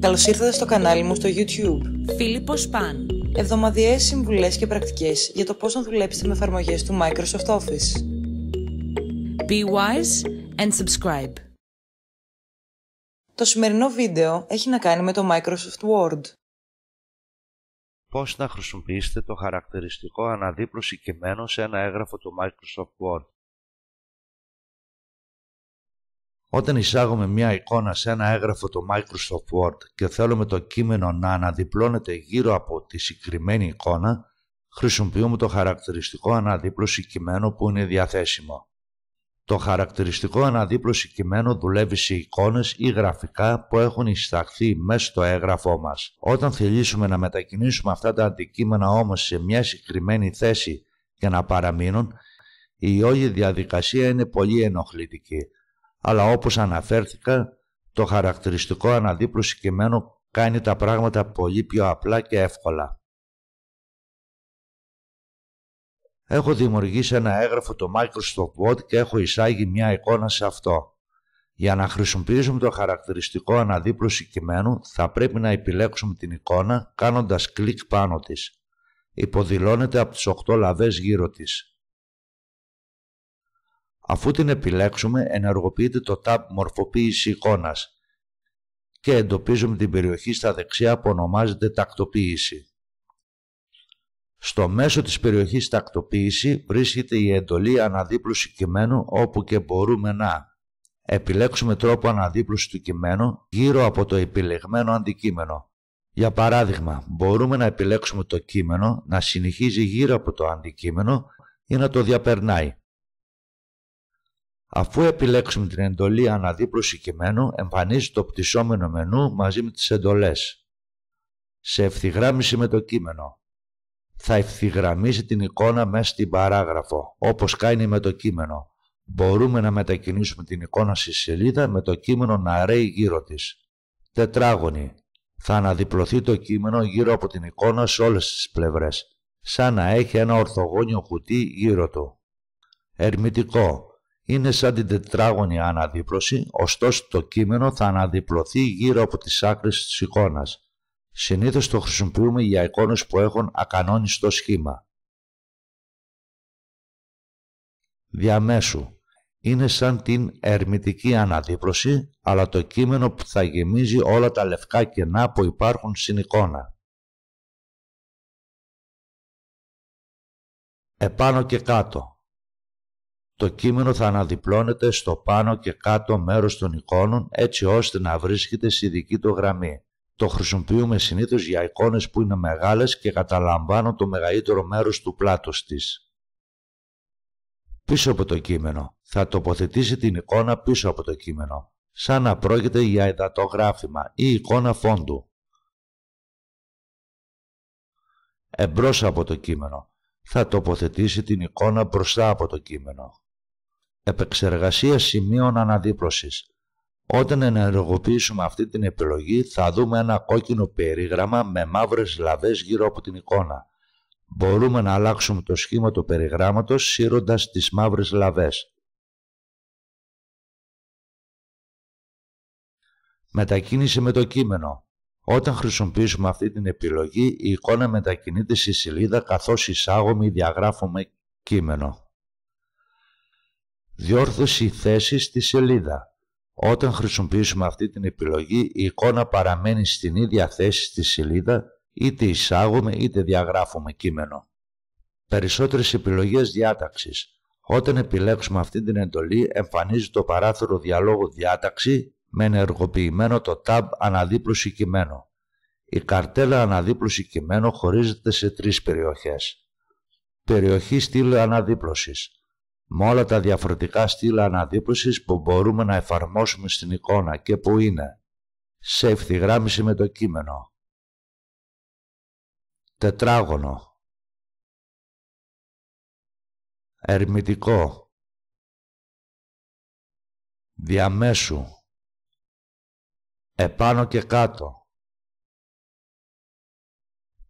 Καλώς ήρθατε στο κανάλι μου στο YouTube. Φίλιππος Παν. Εβδομαδιαίες συμβουλές και πρακτικές για το πώς να δουλέψετε με εφαρμογές του Microsoft Office. Be wise and subscribe. Το σημερινό βίντεο έχει να κάνει με το Microsoft Word. Πώς να χρησιμοποιήσετε το χαρακτηριστικό αναδίπλωση κειμένου σε ένα έγγραφο του Microsoft Word. Όταν εισάγουμε μια εικόνα σε ένα έγγραφο του Microsoft Word και θέλουμε το κείμενο να αναδιπλώνεται γύρω από τη συγκεκριμένη εικόνα, χρησιμοποιούμε το χαρακτηριστικό αναδίπλωση κειμένου που είναι διαθέσιμο. Το χαρακτηριστικό αναδίπλωση κειμένου δουλεύει σε εικόνες ή γραφικά που έχουν εισταχθεί μέσα στο έγγραφό μας. Όταν θελήσουμε να μετακινήσουμε αυτά τα αντικείμενα όμως σε μια συγκεκριμένη θέση και να παραμείνουν, η όλη διαδικασία είναι πολύ ενοχλητική αλλά όπως αναφέρθηκα, το χαρακτηριστικό αναδίπλωση κειμένου κάνει τα πράγματα πολύ πιο απλά και εύκολα. Έχω δημιουργήσει ένα έγγραφο το Microsoft Word και έχω εισάγει μια εικόνα σε αυτό. Για να χρησιμοποιήσουμε το χαρακτηριστικό αναδίπλωση κειμένου θα πρέπει να επιλέξουμε την εικόνα κάνοντας κλικ πάνω της. Υποδηλώνεται από τις 8 λαβές γύρω της. Αφού την επιλέξουμε, ενεργοποιείται το tab Μορφοποίηση εικόνας και εντοπίζουμε την περιοχή στα δεξιά που ονομάζεται Τακτοποίηση. Στο μέσο της περιοχής Τακτοποίηση βρίσκεται η εντολή Αναδίπλωση κειμένου όπου και μπορούμε να επιλέξουμε τρόπο αναδίπλωση του κειμένου γύρω από το επιλεγμένο αντικείμενο. Για παράδειγμα, μπορούμε να επιλέξουμε το κείμενο να συνεχίζει γύρω από το αντικείμενο ή να το διαπερνάει. Αφού επιλέξουμε την εντολή αναδίπλωση κειμένου, εμφανίζει το πτυσσόμενο μενού μαζί με τις εντολές. Σε ευθυγράμμιση με το κείμενο. Θα ευθυγραμμίσει την εικόνα μέσα στην παράγραφο, όπως κάνει με το κείμενο. Μπορούμε να μετακινήσουμε την εικόνα στη σελίδα με το κείμενο να ρέει γύρω της. Τετράγωνη. Θα αναδιπλωθεί το κείμενο γύρω από την εικόνα σε όλες τις πλευρές, σαν να έχει ένα ορθογώνιο κουτί γύρω του. Ερμητικό είναι σαν την τετράγωνη αναδίπλωση, ωστόσο το κείμενο θα αναδιπλωθεί γύρω από τις άκρες της εικόνας. Συνήθως το χρησιμοποιούμε για εικόνες που έχουν ακανόνιστο σχήμα. Διαμέσου. Είναι σαν την ερμητική αναδίπλωση, αλλά το κείμενο που θα γεμίζει όλα τα λευκά κενά που υπάρχουν στην εικόνα. Επάνω και κάτω το κείμενο θα αναδιπλώνεται στο πάνω και κάτω μέρος των εικόνων έτσι ώστε να βρίσκεται στη δική του γραμμή. Το χρησιμοποιούμε συνήθως για εικόνες που είναι μεγάλες και καταλαμβάνουν το μεγαλύτερο μέρος του πλάτος της. Πίσω από το κείμενο. Θα τοποθετήσει την εικόνα πίσω από το κείμενο, σαν να πρόκειται για εντατογράφημα ή εικόνα φόντου. Εμπρός από το κείμενο. Θα τοποθετήσει την εικόνα μπροστά από το κείμενο επεξεργασίας σημείων αναδίπλωσης. Όταν ενεργοποιήσουμε αυτή την επιλογή θα δούμε ένα κόκκινο περίγραμμα με μαύρες λαβές γύρω από την εικόνα. Μπορούμε να αλλάξουμε το σχήμα του περιγράμματος σύροντας τις μαύρες λαβές. Μετακίνηση με το κείμενο. Όταν χρησιμοποιήσουμε αυτή την επιλογή, η εικόνα μετακινείται στη σελίδα καθώς εισάγουμε ή διαγράφουμε κείμενο. Διόρθωση θέσης στη σελίδα. Όταν χρησιμοποιήσουμε αυτή την επιλογή, η εικόνα παραμένει στην ίδια θέση στη σελίδα, είτε εισάγουμε είτε διαγράφουμε κείμενο. Περισσότερες επιλογές διάταξης. Όταν επιλέξουμε αυτή την εντολή, εμφανίζει το παράθυρο διαλόγου διάταξη με ενεργοποιημένο το tab αναδίπλωση κειμένο. Η καρτέλα αναδίπλωση κειμένο χωρίζεται σε τρεις περιοχές. Περιοχή στήλου αναδίπλωσης με όλα τα διαφορετικά στήλα αναδίπωσης που μπορούμε να εφαρμόσουμε στην εικόνα και που είναι σε ευθυγράμμιση με το κείμενο. Τετράγωνο Ερμητικό Διαμέσου Επάνω και κάτω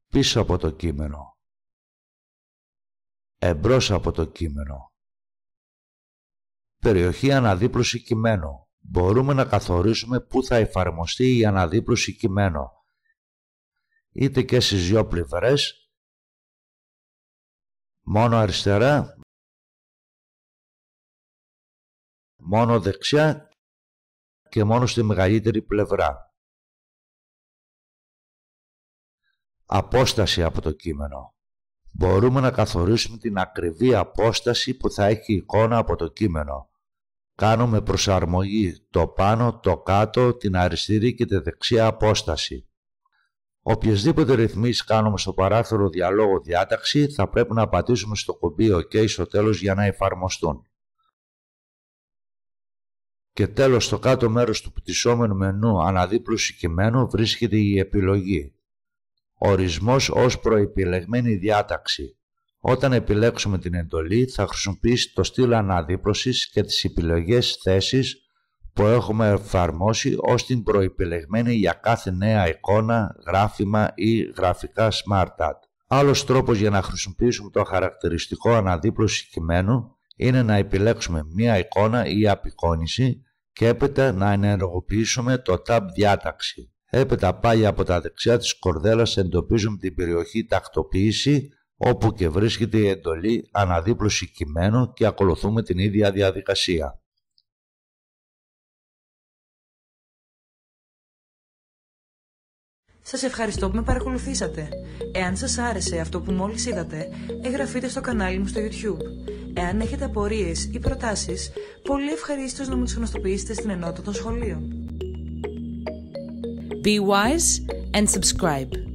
Πίσω από το κείμενο Εμπρός από το κείμενο Περιοχή αναδίπλωση κειμένου. Μπορούμε να καθορίσουμε πού θα εφαρμοστεί η αναδίπλωση κειμένου. Είτε και στις δυο πλευρές, μόνο αριστερά, μόνο δεξιά και μόνο στη μεγαλύτερη πλευρά. Απόσταση από το κείμενο. Μπορούμε να καθορίσουμε την ακριβή απόσταση που θα έχει η εικόνα από το κείμενο. Κάνουμε προσαρμογή το πάνω, το κάτω, την αριστερή και τη δεξιά απόσταση. Οποιασδήποτε ρυθμίσεις κάνουμε στο παράθυρο διαλόγου διάταξη θα πρέπει να πατήσουμε στο κουμπί OK στο τέλος για να εφαρμοστούν. Και τέλος στο κάτω μέρος του πτυσσόμενου μενού αναδίπλωση κειμένου βρίσκεται η επιλογή. Ορισμός ως προεπιλεγμένη διάταξη. Όταν επιλέξουμε την εντολή θα χρησιμοποιήσει το στυλ αναδίπλωσης και τις επιλογές θέσεις που έχουμε εφαρμόσει ως την προεπιλεγμένη για κάθε νέα εικόνα, γράφημα ή γραφικά smart ad. Άλλος τρόπος για να χρησιμοποιήσουμε το χαρακτηριστικό αναδίπλωση κειμένου είναι να επιλέξουμε μία εικόνα ή απεικόνηση και έπειτα να ενεργοποιήσουμε το tab διάταξη. Έπειτα πάλι από τα δεξιά της κορδέλας εντοπίζουμε την περιοχή τακτοποίηση όπου και βρίσκεται η εντολή αναδίπλωση κειμένων και ακολουθούμε την ίδια διαδικασία. Σας ευχαριστώ που με παρακολουθήσατε. Εάν σας άρεσε αυτό που μόλις είδατε, εγγραφείτε στο κανάλι μου στο YouTube. Εάν έχετε απορίες ή προτάσεις, πολύ ευχαριστώ να μου τις γνωστοποιήσετε στην ενότητα των σχολείων. Be wise and subscribe.